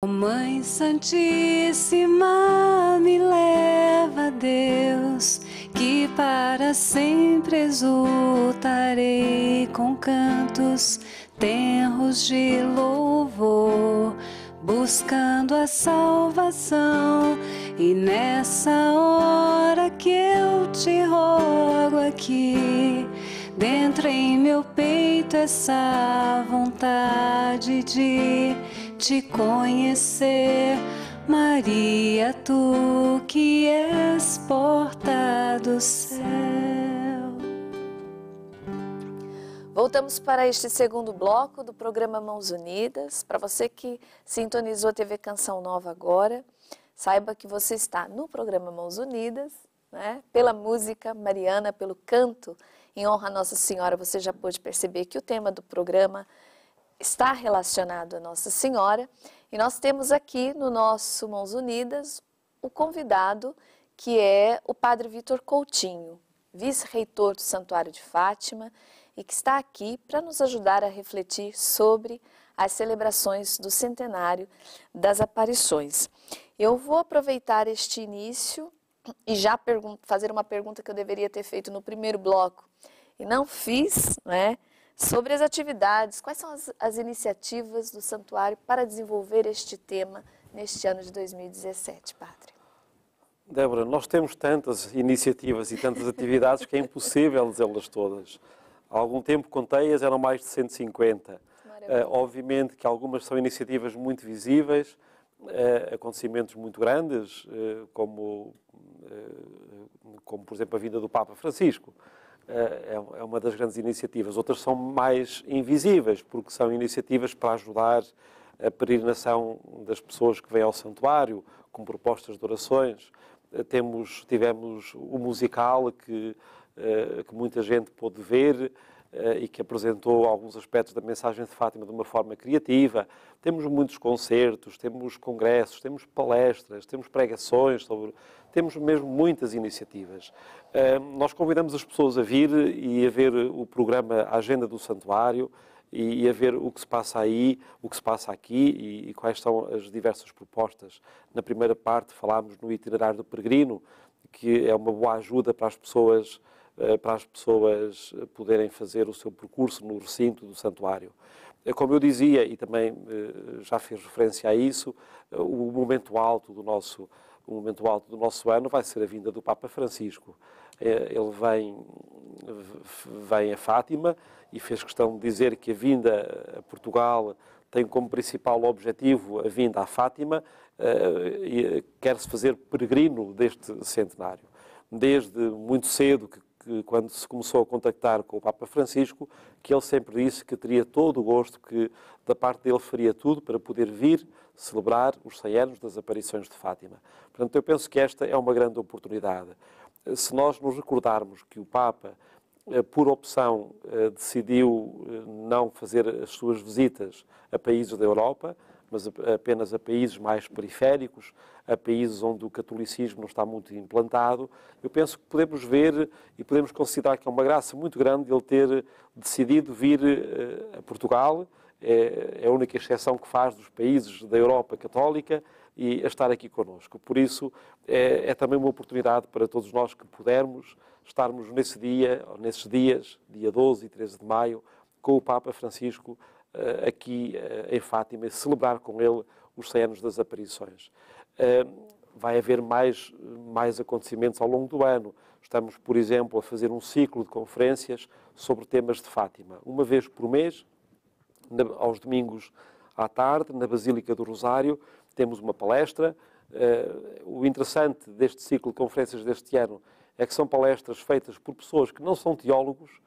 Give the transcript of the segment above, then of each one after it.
Oh, Mãe Santíssima, me leva, Deus, que para sempre exultarei com cantos tenros de louvor, buscando a salvação. E nessa hora que eu te rogo aqui, dentro em meu peito essa vontade de te conhecer, Maria, tu que és porta do céu. Voltamos para este segundo bloco do programa Mãos Unidas. Para você que sintonizou a TV Canção Nova agora, saiba que você está no programa Mãos Unidas, né? pela música mariana, pelo canto em honra a Nossa Senhora. Você já pôde perceber que o tema do programa é está relacionado a Nossa Senhora. E nós temos aqui no nosso Mãos Unidas o convidado que é o Padre Vitor Coutinho, vice-reitor do Santuário de Fátima e que está aqui para nos ajudar a refletir sobre as celebrações do centenário das aparições. Eu vou aproveitar este início e já fazer uma pergunta que eu deveria ter feito no primeiro bloco e não fiz, né? sobre as atividades, quais são as, as iniciativas do Santuário para desenvolver este tema neste ano de 2017, Padre? Débora, nós temos tantas iniciativas e tantas atividades que é impossível dizê-las todas. Há algum tempo contei-as, eram mais de 150. Uh, eh, obviamente que algumas são iniciativas muito visíveis, uh, acontecimentos muito grandes, uh, como, como, por exemplo, a vinda do Papa Francisco. É, é, é uma das grandes iniciativas. Outras são mais invisíveis, porque são iniciativas para ajudar a peregrinação das pessoas que vêm ao santuário, com propostas de orações. Eh, temos, tivemos o musical que, eh, que muita gente pôde ver. Eh, e que apresentou alguns aspectos da mensagem de Fátima de uma forma criativa. Temos muitos concertos, temos congressos, temos palestras, temos pregações, sobre... temos mesmo muitas iniciativas. Eh, nós convidamos as pessoas a vir e a ver o programa Agenda do Santuário e, a ver o que se passa aí, o que se passa aqui e, quais são as diversas propostas. Na primeira parte falámos no itinerário do peregrino, que é uma boa ajuda para as pessoas eh, para as pessoas eh, poderem fazer o seu percurso no recinto do santuário. Eh, como eu dizia, e também já fiz referência a isso, o momento alto do nosso, o momento alto do nosso ano vai ser a vinda do Papa Francisco. Ele vem, vem a Fátima e fez questão de dizer que a vinda a Portugal tem como principal objetivo a vinda à Fátima e quer-se fazer peregrino deste centenário. Desde muito cedo que que quando se começou a contactar com o Papa Francisco, que ele sempre disse que teria todo o gosto, que da parte dele faria tudo para poder vir celebrar os 100 anos das aparições de Fátima. Portanto, eu penso que esta é uma grande oportunidade. Se nós nos recordarmos que o Papa, eh, por opção, eh, decidiu eh, não fazer as suas visitas a países da Europa, mas apenas a países mais periféricos, a países onde o catolicismo não está muito implantado. Eu penso que podemos ver e podemos considerar que é uma graça muito grande ele ter decidido vir eh, a Portugal, é, é a única exceção que faz dos países da Europa católica e a estar aqui conosco. Por isso, é, é, também uma oportunidade para todos nós que pudermos estarmos nesse dia, nesses dias, dia 12 e 13 de maio, com o Papa Francisco eh, aqui eh, em Fátima e celebrar com ele os 100 anos das aparições. Eh, vai haver mais, mais acontecimentos ao longo do ano. Estamos, por exemplo, a fazer um ciclo de conferências sobre temas de Fátima, uma vez por mês, aos domingos à tarde, na Basílica do Rosário, temos uma palestra. O interessante deste ciclo de conferências deste ano é que são palestras feitas por pessoas que não são teólogos,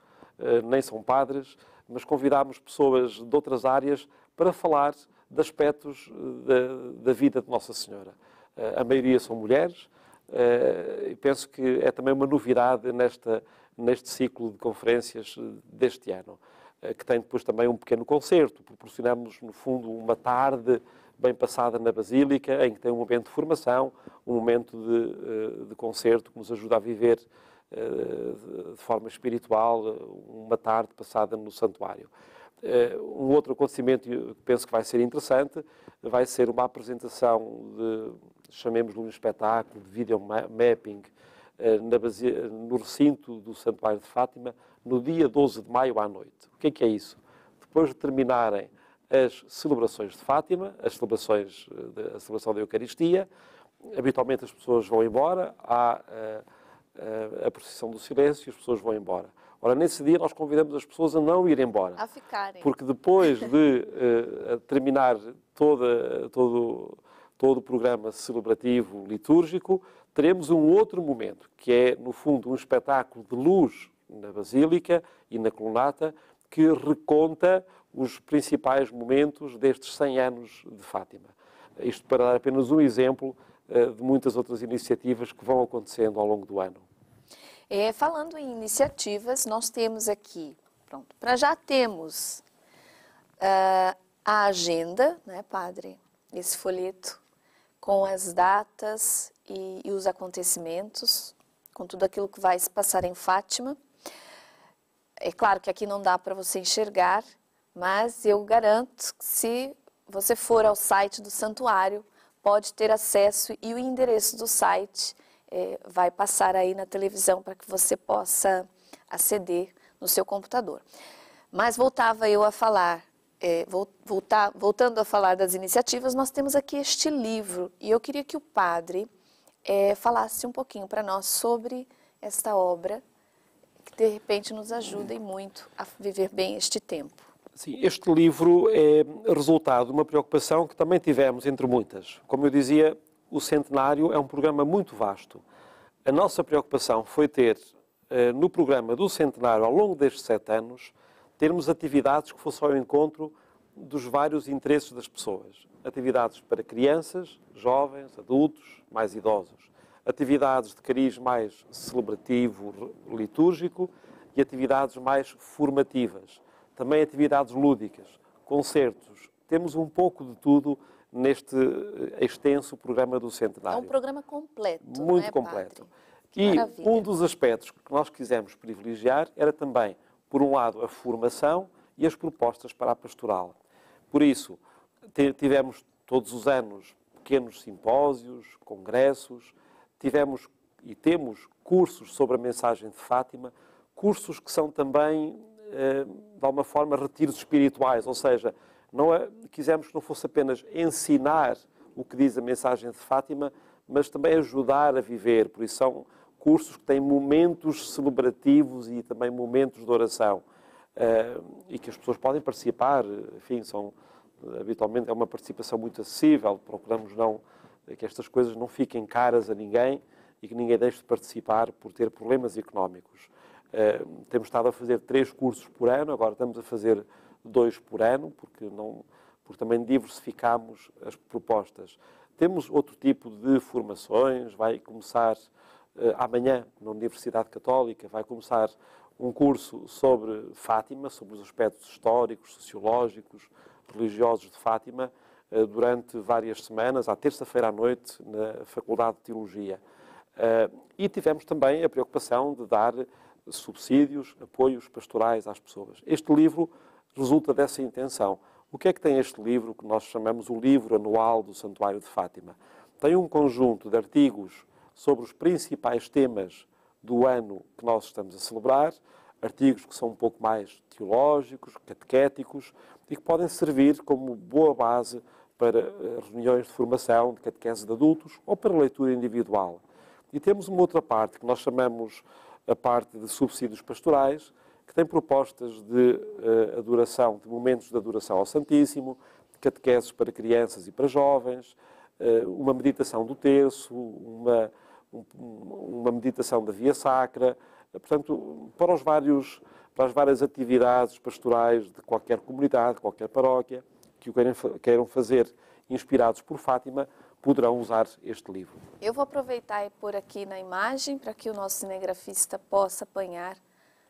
nem são padres, mas convidámos pessoas de outras áreas para falar de aspectos eh, da, da vida de Nossa Senhora. Eh, a maioria são mulheres eh, e penso que é também uma novidade nesta, neste ciclo de conferências deste ano, que tem depois também um pequeno concerto. Proporcionamos, no fundo, uma tarde bem passada na Basílica, em que tem um momento de formação, um momento de, de concerto que nos ajuda a viver eh, de forma espiritual, uma tarde passada no santuário. Eh, um outro acontecimento eh, que penso que vai ser interessante vai ser uma apresentação de, chamemos-lhe um espetáculo de video mapping base, no recinto do Santuário de Fátima, no dia 12 de maio à noite. O que é que é isso? Depois de terminarem as celebrações de Fátima, as celebrações a celebração da Eucaristia, habitualmente as pessoas vão embora, há eh, a procissão do silêncio e as pessoas vão embora. Ora, nesse dia nós convidamos as pessoas a não ir embora. A ficarem. Porque depois de uh, terminar toda, todo, todo o programa celebrativo litúrgico, teremos um outro momento, que é, no fundo, um espetáculo de luz na Basílica e na Colunata, que reconta os principais momentos destes 100 anos de Fátima. Isto para dar apenas um exemplo eh, de muitas outras iniciativas que vão acontecendo ao longo do ano. É, falando em iniciativas, nós temos aqui, pronto, para já temos uh, a agenda, né, padre? Esse folheto com as datas e, e os acontecimentos, com tudo aquilo que vai se passar em Fátima. É claro que aqui não dá para você enxergar, mas eu garanto que se você for ao site do santuário, pode ter acesso e o endereço do site é, vai passar aí na televisão para que você possa aceder no seu computador. Mas voltava eu a falar, é, voltar, voltando a falar das iniciativas, nós temos aqui este livro e eu queria que o padre é, falasse um pouquinho para nós sobre esta obra que de repente nos ajuda e muito a viver bem este tempo. Sim, este livro é resultado de uma preocupação que também tivemos, entre muitas. Como eu dizia, o Centenário é um programa muito vasto. A nossa preocupação foi ter, eh, no programa do Centenário, ao longo destes sete anos, termos atividades que fossem ao encontro dos vários interesses das pessoas. Atividades para crianças, jovens, adultos, mais idosos. Atividades de cariz mais celebrativo, litúrgico e atividades mais formativas também atividades lúdicas, concertos. Temos um pouco de tudo neste eh, extenso programa do Centenário. É um programa completo. Muito é, completo. E maravilha. um dos aspectos que nós quisemos privilegiar era também, por um lado, a formação e as propostas para a pastoral. Por isso, tivemos todos os anos pequenos simpósios, congressos, tivemos e temos cursos sobre a mensagem de Fátima, cursos que são também. Eh, de alguma forma, retiros espirituais, ou seja, não é, quisemos que não fosse apenas ensinar o que diz a mensagem de Fátima, mas também ajudar a viver. Por isso são cursos que têm momentos celebrativos e também momentos de oração uh, e que as pessoas podem participar. Enfim, são habitualmente é uma participação muito acessível. Procuramos não eh, que estas coisas não fiquem caras a ninguém e que ninguém deixe de participar por ter problemas económicos. Eh, temos estado a fazer três cursos por ano, agora estamos a fazer dois por ano, porque, não, porque também diversificamos as propostas. Temos outro tipo de formações, vai começar uh, amanhã na Universidade Católica, vai começar um curso sobre Fátima, sobre os aspectos históricos, sociológicos, religiosos de Fátima, uh, durante várias semanas, à terça-feira à noite, na Faculdade de Teologia. E tivemos também a preocupação de dar subsídios, apoios pastorais às pessoas. Este livro resulta dessa intenção. O que é que tem este livro, que nós chamamos o livro anual do Santuário de Fátima? Tem um conjunto de artigos sobre os principais temas do ano que nós estamos a celebrar, artigos que são um pouco mais teológicos, catequéticos e que podem servir como boa base para eh, reuniões de formação, de catequese de adultos ou para leitura individual. E temos uma outra parte que nós chamamos a parte de subsídios pastorais, que tem propostas de uh, adoração, de momentos de adoração ao Santíssimo, catequeses para crianças e para jovens, uh, uma meditação do terço, uma, um, uma meditação da via sacra, eh, portanto, para, os vários, para as várias atividades pastorais de qualquer comunidade, de qualquer paróquia, que o queiram fazer inspirados por Fátima, poderão usar este livro. Eu vou aproveitar e pôr aqui na imagem para que o nosso cinegrafista possa apanhar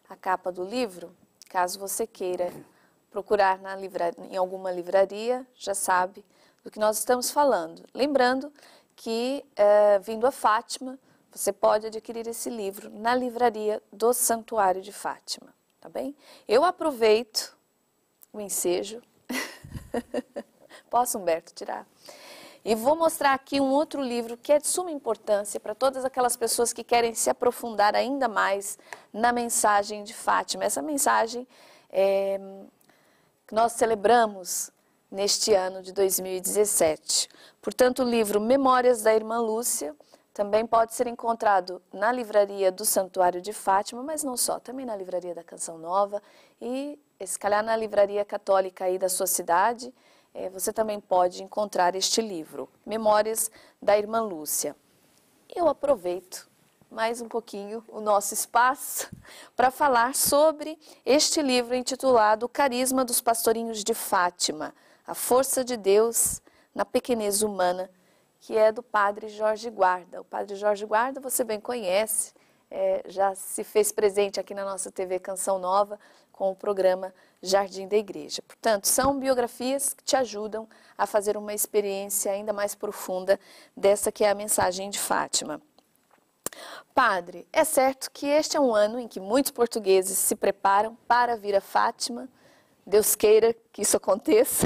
a capa do livro. Caso você queira procurar livra... em alguma livraria, já sabe do que nós estamos falando. Lembrando que, eh, vindo a Fátima, você pode adquirir esse livro na livraria do Santuário de Fátima, tá bem? Eu aproveito o ensejo. Posso, Humberto, tirar? E vou mostrar aqui um outro livro que é de suma importância para todas aquelas pessoas que querem se aprofundar ainda mais na mensagem de Fátima. Essa mensagem é, que nós celebramos neste ano de 2017. Portanto, o livro Memórias da Irmã Lúcia também pode ser encontrado na livraria do Santuário de Fátima, mas não só, também na livraria da Canção Nova e, se calhar, na livraria católica aí da sua cidade é, você também pode encontrar este livro, Memórias da Irmã Lúcia. Eu aproveito mais um pouquinho o nosso espaço para falar sobre este livro intitulado Carisma dos Pastorinhos de Fátima, a força de Deus na pequenez humana, que é do padre Jorge Guarda. O padre Jorge Guarda você bem conhece, é, já se fez presente aqui na nossa TV Canção Nova, com o programa Jardim da Igreja. Portanto, são biografias que te ajudam a fazer uma experiência ainda mais profunda dessa que é a mensagem de Fátima. Padre, é certo que este é um ano em que muitos portugueses se preparam para vir a Fátima. Deus queira que isso aconteça,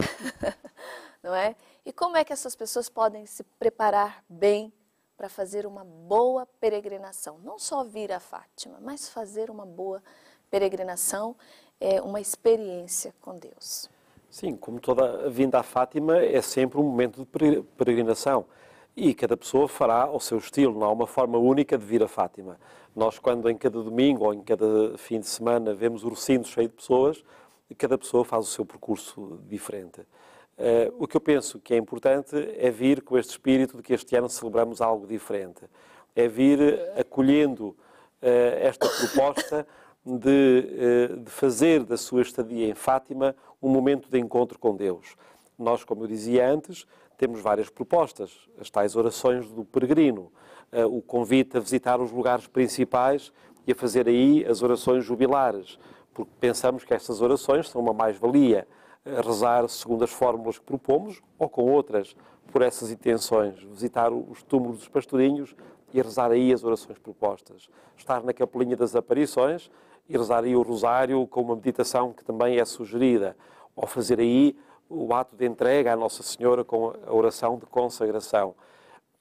não é? E como é que essas pessoas podem se preparar bem para fazer uma boa peregrinação? Não só vir a Fátima, mas fazer uma boa peregrinação é uma experiência com Deus. Sim, como toda a vinda à Fátima é sempre um momento de peregrinação e cada pessoa fará ao seu estilo, não há uma forma única de vir a Fátima. Nós, quando em cada domingo ou em cada fim de semana vemos o recinto cheio de pessoas, cada pessoa faz o seu percurso diferente. Uh, o que eu penso que é importante é vir com este espírito de que este ano celebramos algo diferente. É vir acolhendo uh, esta proposta de, eh, de fazer da sua estadia em Fátima um momento de encontro com Deus. Nós, como eu dizia antes, temos várias propostas, as tais orações do peregrino, eh, o convite a visitar os lugares principais e a fazer aí as orações jubilares, porque pensamos que estas orações são uma mais-valia. Eh, rezar segundo as fórmulas que propomos ou com outras, por essas intenções. Visitar os túmulos dos pastorinhos e rezar aí as orações propostas. Estar na Capelinha das Aparições e rezar aí o rosário com uma meditação que também é sugerida, ou fazer aí o ato de entrega à Nossa Senhora com a oração de consagração.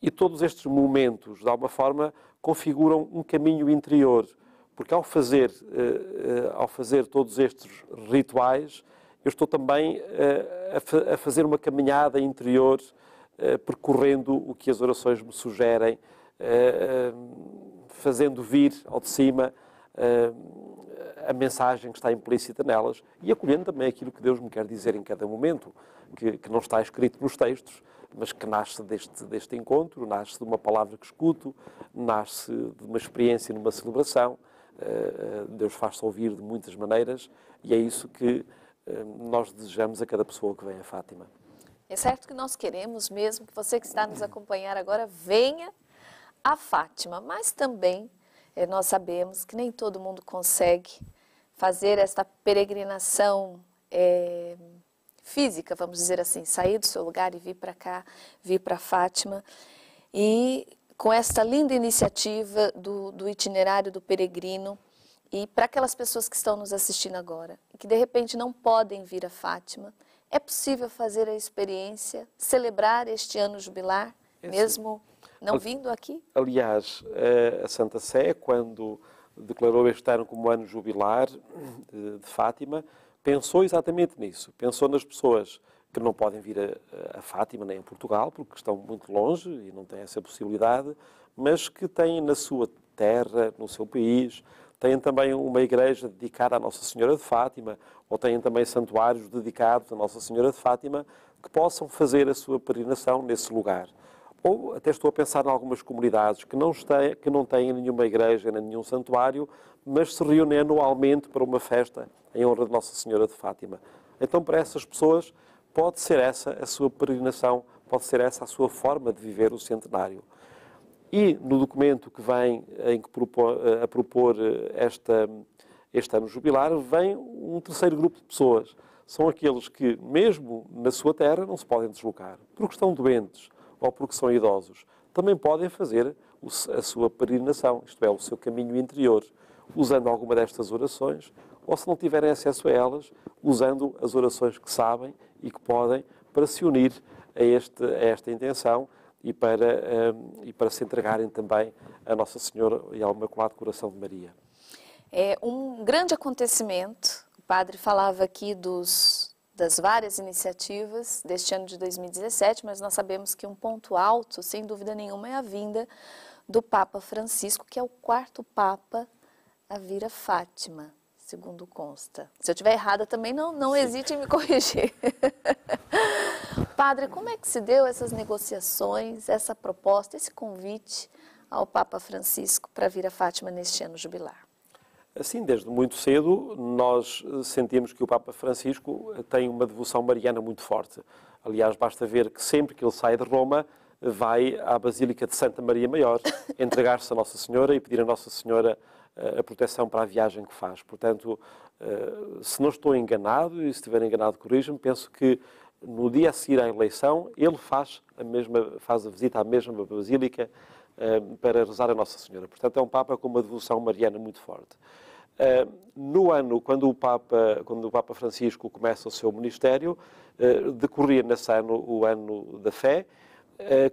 E todos estes momentos, de alguma forma, configuram um caminho interior, porque ao fazer, eh, eh, ao fazer todos estes rituais, eu estou também eh, a fazer uma caminhada interior, percorrendo o que as orações me sugerem, fazendo vir ao de cima a mensagem que está implícita nelas e acolhendo também aquilo que Deus me quer dizer em cada momento, que, que não está escrito nos textos, mas que nasce deste, deste encontro, nasce de uma palavra que escuto, nasce de uma experiência numa celebração. Eh, eh, Deus faz-se ouvir de muitas maneiras e é isso que eh, nós desejamos a cada pessoa que vem a Fátima. É certo que nós queremos mesmo que você que está nos acompanhar agora venha a Fátima, mas também nós sabemos que nem todo mundo consegue fazer esta peregrinação é, física, vamos dizer assim, sair do seu lugar e vir para cá, vir para Fátima. E com esta linda iniciativa do, do itinerário do peregrino, e para aquelas pessoas que estão nos assistindo agora, que de repente não podem vir a Fátima, é possível fazer a experiência, celebrar este ano jubilar, é mesmo não vindo aqui? Aliás, eh, a Santa Sé, quando declarou este ano como ano jubilar de Fátima, pensou exatamente nisso. Pensou nas pessoas que não podem vir a, a, Fátima nem a Portugal, porque estão muito longe e não têm essa possibilidade, mas que têm na sua terra, no seu país, têm também uma igreja dedicada à Nossa Senhora de Fátima, ou têm também santuários dedicados à Nossa Senhora de Fátima, que possam fazer a sua peregrinação nesse lugar. Ou até estou a pensar em algumas comunidades que não, têm, que não têm nenhuma igreja, nem nenhum santuário, mas se reúnem anualmente para uma festa em honra de Nossa Senhora de Fátima. Então, para essas pessoas, pode ser essa a sua peregrinação, pode ser essa a sua forma de viver o centenário. E no documento que vem em que propor, eh, a propor eh, esta, este ano jubilar, vem um terceiro grupo de pessoas. São aqueles que, mesmo na sua terra, não se podem deslocar, porque estão doentes, ou porque são idosos, também podem fazer a sua peregrinação, isto é, o seu caminho interior, usando alguma destas orações, ou se não tiverem acesso a elas, usando as orações que sabem e que podem para se unir a, este, a esta intenção e para, um, e para se entregarem também a Nossa Senhora e ao Imaculado Coração de Maria. É um grande acontecimento. O padre falava aqui dos das várias iniciativas deste ano de 2017, mas nós sabemos que um ponto alto, sem dúvida nenhuma, é a vinda do Papa Francisco, que é o quarto Papa a vir a Fátima, segundo consta. Se eu estiver errada também, não, não hesite em me corrigir. Padre, como é que se deu essas negociações, essa proposta, esse convite ao Papa Francisco para vir a Fátima neste ano jubilar? Assim, desde muito cedo, nós eh, sentimos que o Papa Francisco eh, tem uma devoção mariana muito forte. Aliás, basta ver que sempre que ele sai de Roma, vai à Basílica de Santa Maria Maior entregar-se a Nossa Senhora e pedir a Nossa Senhora eh, a proteção para a viagem que faz. Portanto, se não estou enganado, e se estiver enganado, corrija-me, penso que no dia a seguir à eleição, ele faz a, mesma, faz a visita à mesma Basílica para rezar a Nossa Senhora. Portanto, é um Papa com uma devoção mariana muito forte. Eh, no ano, quando o, Papa, quando o Papa Francisco começa o seu ministério, eh, decorria nesse ano o Ano da Fé, eh,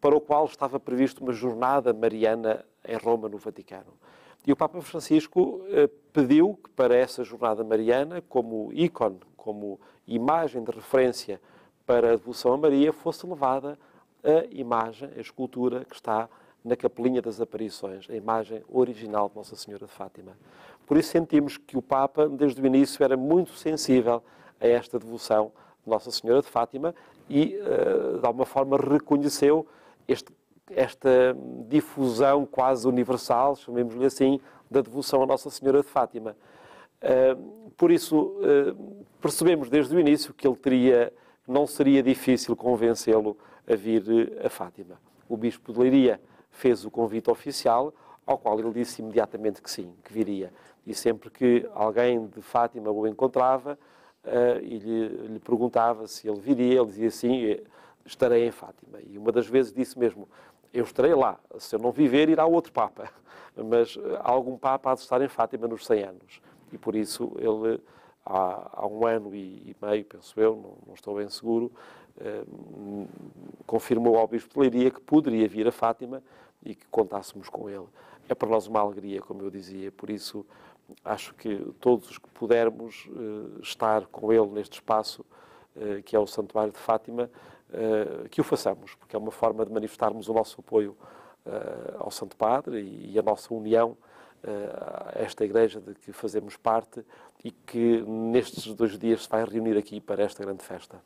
para o qual estava previsto uma jornada mariana em Roma, no Vaticano. E o Papa Francisco pediu que para essa jornada mariana, como ícone, como imagem de referência para a devoção a Maria, fosse levada a imagem, a escultura que está na Capelinha das Aparições, a imagem original de Nossa Senhora de Fátima. Por isso sentimos que o Papa, desde o início, era muito sensível a esta devoção de Nossa Senhora de Fátima e, eh, de alguma forma, reconheceu este, esta difusão quase universal, chamemos-lhe assim, da devoção a Nossa Senhora de Fátima. Eh, por isso, eh, percebemos desde o início que ele teria, não seria difícil convencê-lo a vir a Fátima. O Bispo de Leiria fez o convite oficial, ao qual ele disse imediatamente que sim, que viria. E sempre que alguém de Fátima o encontrava uh, e lhe, lhe, perguntava se ele viria, ele dizia sim, estarei em Fátima. E uma das vezes disse mesmo, eu estarei lá, se eu não viver irá outro Papa, mas eh, algum Papa há de estar em Fátima nos 100 anos. E por isso ele, há, há um ano e, meio, penso eu, não, não estou bem seguro, uh, confirmou ao Bispo de Leiria que poderia vir a Fátima e que contássemos com ele é para nós uma alegria, como eu dizia. Por isso, acho que todos os que pudermos uh, estar com ele neste espaço, uh, que é o Santuário de Fátima, uh, que o façamos, porque é uma forma de manifestarmos o nosso apoio ao Santo Padre e, e a nossa união a esta igreja de que fazemos parte e que nestes dois dias se vai reunir aqui para esta grande festa.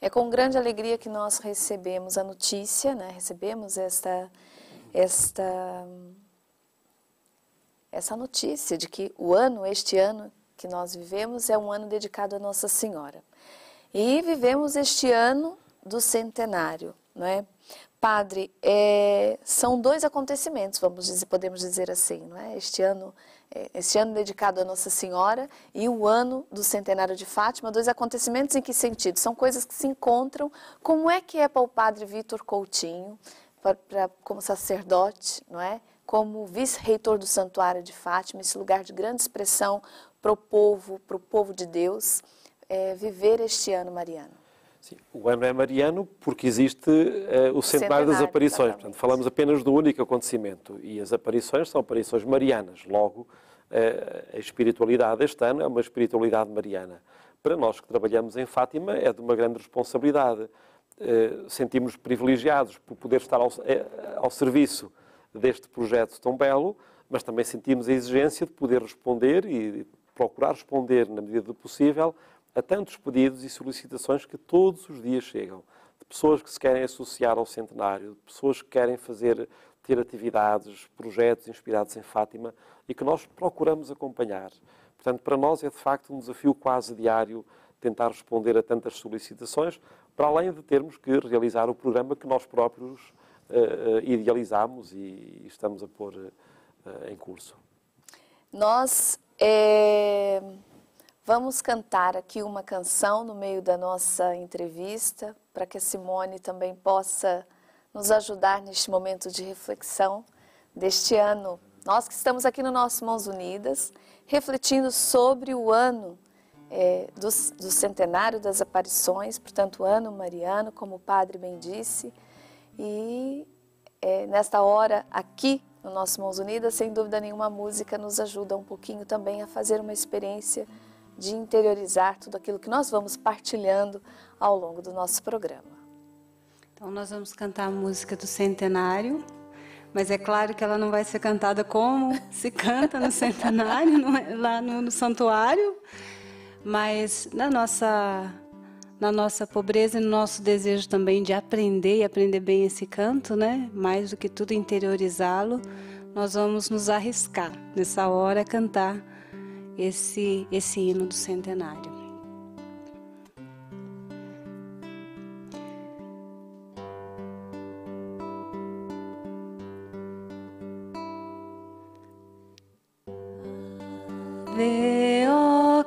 É com grande alegria que nós recebemos a notícia, né? recebemos esta, esta essa notícia de que o ano, este ano que nós vivemos, é um ano dedicado a Nossa Senhora. E vivemos este ano do centenário, não é? Padre, é, são dois acontecimentos, vamos dizer, podemos dizer assim, não é? Este ano, é, este ano dedicado a Nossa Senhora e o ano do centenário de Fátima, dois acontecimentos em que sentido? São coisas que se encontram. Como é que é para o Padre Vitor Coutinho, para como sacerdote, não é? como vice-reitor do Santuário de Fátima, esse lugar de grande expressão para o povo, para o povo de Deus, é, viver este ano mariano. Sim, o ano é mariano porque existe uh, o, o, centenário, das aparições. Portanto, falamos apenas do único acontecimento e as aparições são aparições marianas. Logo, uh, a espiritualidade deste ano é uma espiritualidade mariana. Para nós que trabalhamos em Fátima, é de uma grande responsabilidade. Uh, eh, sentimos privilegiados por poder estar ao, ao serviço deste projeto tão belo, mas também sentimos a exigência de poder responder e procurar responder, na medida do possível, a tantos pedidos e solicitações que todos os dias chegam, de pessoas que se querem associar ao centenário, de pessoas que querem fazer, ter atividades, projetos inspirados em Fátima e que nós procuramos acompanhar. Portanto, para nós é de facto um desafio quase diário tentar responder a tantas solicitações, para além de termos que realizar o programa que nós próprios eh, eh, idealizamos e estamos a pôr eh, em curso. Nós é, vamos cantar aqui uma canção no meio da nossa entrevista, para que a Simone também possa nos ajudar neste momento de reflexão deste ano. Nós que estamos aqui no nosso Mãos Unidas, refletindo sobre o ano é, do, do centenário das aparições, portanto, o ano mariano, como o padre bem disse. E é, nesta hora, aqui no nosso Mãos Unidas, sem dúvida nenhuma, a música nos ajuda um pouquinho também a fazer uma experiência de interiorizar tudo aquilo que nós vamos partilhando ao longo do nosso programa. Então, nós vamos cantar a música do centenário, mas é claro que ela não vai ser cantada como se canta no centenário, é? lá no, no santuário, mas na nossa na nossa pobreza e no nosso desejo também de aprender e aprender bem esse canto, né? Mais do que tudo interiorizá-lo, nós vamos nos arriscar nessa hora a cantar esse esse hino do centenário. Ave, oh,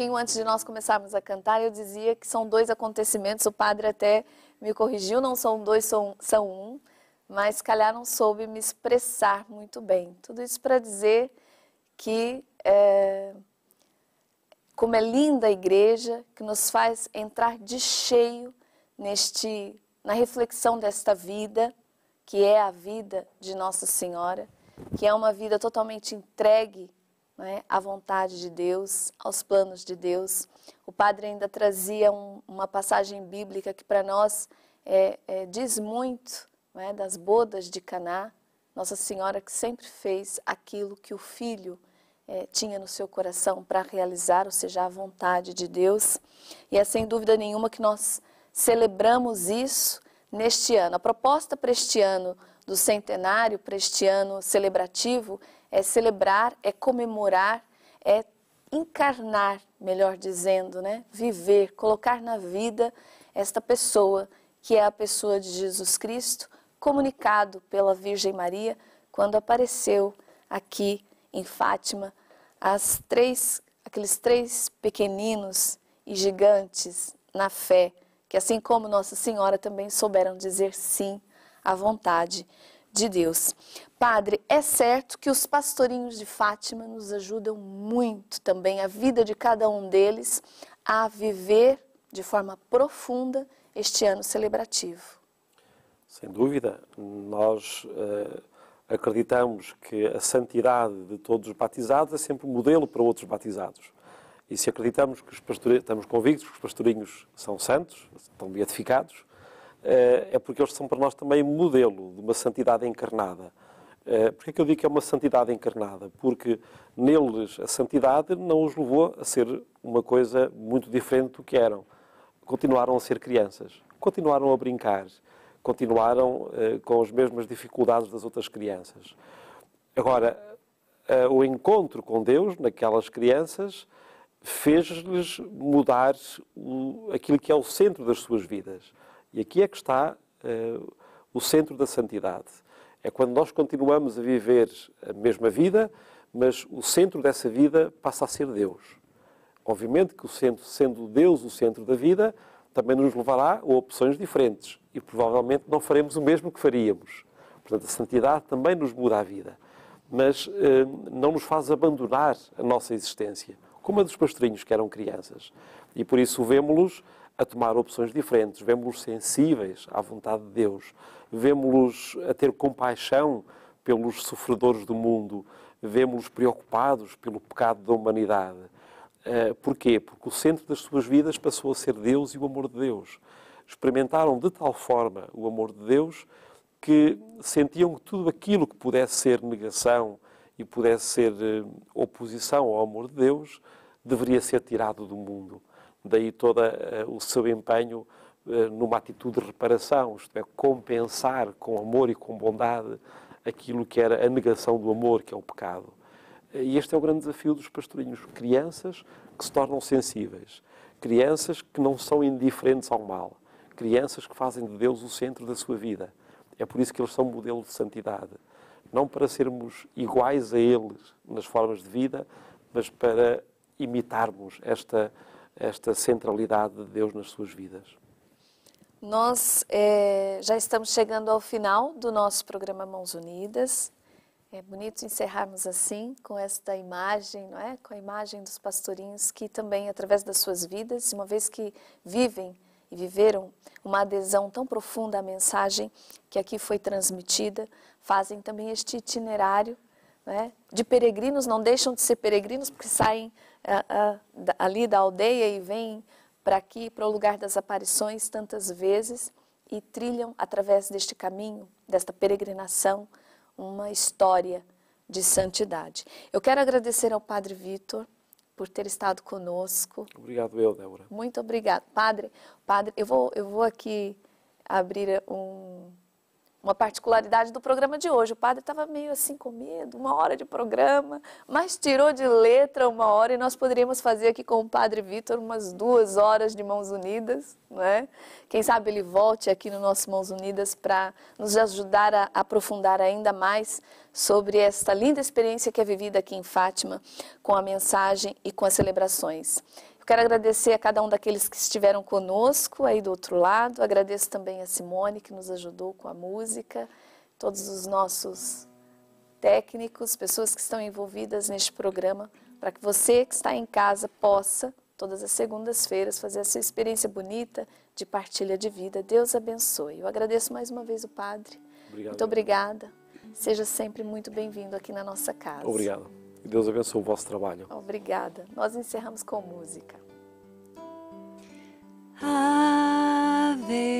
pouquinho antes de nós começarmos a cantar, eu dizia que são dois acontecimentos, o padre até me corrigiu, não são dois, são, são um, mas calhar não soube me expressar muito bem. Tudo isso para dizer que é, como é linda a igreja, que nos faz entrar de cheio neste na reflexão desta vida, que é a vida de Nossa Senhora, que é uma vida totalmente entregue né, à vontade de Deus, aos planos de Deus. O padre ainda trazia um, uma passagem bíblica que para nós é, é, diz muito né, das bodas de Caná, Nossa Senhora que sempre fez aquilo que o filho é, tinha no seu coração para realizar, ou seja, a vontade de Deus. E é sem dúvida nenhuma que nós celebramos isso neste ano. A proposta para este ano do centenário para este ano celebrativo é celebrar, é comemorar, é encarnar, melhor dizendo, né? viver, colocar na vida esta pessoa que é a pessoa de Jesus Cristo, comunicado pela Virgem Maria quando apareceu aqui em Fátima as três, aqueles três pequeninos e gigantes na fé, que assim como Nossa Senhora também souberam dizer sim a vontade de Deus. Padre, é certo que os pastorinhos de Fátima nos ajudam muito também, a vida de cada um deles, a viver de forma profunda este ano celebrativo. Sem dúvida, nós uh, acreditamos que a santidade de todos os batizados é sempre um modelo para outros batizados. E se acreditamos que os pastorinhos, estamos convictos que os pastorinhos são santos, estão beatificados, eh, é porque eles são para nós também modelo de uma santidade encarnada. Eh, porquê é que eu digo que é uma santidade encarnada? Porque neles a santidade não os levou a ser uma coisa muito diferente do que eram. Continuaram a ser crianças, continuaram a brincar, continuaram eh, com as mesmas dificuldades das outras crianças. Agora, o encontro com Deus naquelas crianças fez-lhes mudar aquilo que é o centro das suas vidas. E aqui é que está uh, o centro da santidade. É quando nós continuamos a viver a mesma vida, mas o centro dessa vida passa a ser Deus. Obviamente que, centro, sendo Deus o centro da vida, também nos levará a opções diferentes e provavelmente não faremos o mesmo que faríamos. Portanto, a santidade também nos muda a vida, mas eh, não nos faz abandonar a nossa existência, como a dos pastorinhos que eram crianças. E por isso vemos-los a tomar opções diferentes, vemos-los sensíveis à vontade de Deus, vemos-los a ter compaixão pelos sofredores do mundo, vemos-los preocupados pelo pecado da humanidade. Eh, porquê? Porque o centro das suas vidas passou a ser Deus e o amor de Deus. Experimentaram de tal forma o amor de Deus que sentiam que tudo aquilo que pudesse ser negação e pudesse ser eh, oposição ao amor de Deus deveria ser tirado do mundo. Daí todo eh, o seu empenho eh, numa atitude de reparação, isto é, compensar com amor e com bondade aquilo que era a negação do amor, que é o pecado. Eh, e este é o grande desafio dos pastorinhos. Crianças que se tornam sensíveis, crianças que não são indiferentes ao mal, crianças que fazem de Deus o centro da sua vida. É por isso que eles são modelo de santidade. Não para sermos iguais a eles nas formas de vida, mas para imitarmos esta esta centralidade de Deus nas suas vidas. Nós é, já estamos chegando ao final do nosso programa Mãos Unidas. É bonito encerrarmos assim, com esta imagem, não é? com a imagem dos pastorinhos que também, através das suas vidas, uma vez que vivem e viveram uma adesão tão profunda à mensagem que aqui foi transmitida, fazem também este itinerário é? de peregrinos, não deixam de ser peregrinos porque saem ali da aldeia e vêm para aqui, para o lugar das aparições, tantas vezes e trilham através deste caminho, desta peregrinação, uma história de santidade. Eu quero agradecer ao Padre Vitor por ter estado conosco. Obrigado eu, Débora. Muito obrigado, Padre. Padre, eu vou eu vou aqui abrir um uma particularidade do programa de hoje. O padre estava meio assim com medo, uma hora de programa, mas tirou de letra uma hora e nós poderíamos fazer aqui com o padre Vitor umas duas horas de Mãos Unidas, né? Quem sabe ele volte aqui no nosso Mãos Unidas para nos ajudar a aprofundar ainda mais sobre esta linda experiência que é vivida aqui em Fátima com a mensagem e com as celebrações. Quero agradecer a cada um daqueles que estiveram conosco aí do outro lado. Agradeço também a Simone, que nos ajudou com a música, todos os nossos técnicos, pessoas que estão envolvidas neste programa, para que você que está em casa possa, todas as segundas-feiras, fazer essa experiência bonita de partilha de vida. Deus abençoe. Eu agradeço mais uma vez o Padre. Obrigado. Muito obrigada. Seja sempre muito bem-vindo aqui na nossa casa. Obrigado. E Deus abençoe o vosso trabalho. Obrigada. Nós encerramos com música. Ave,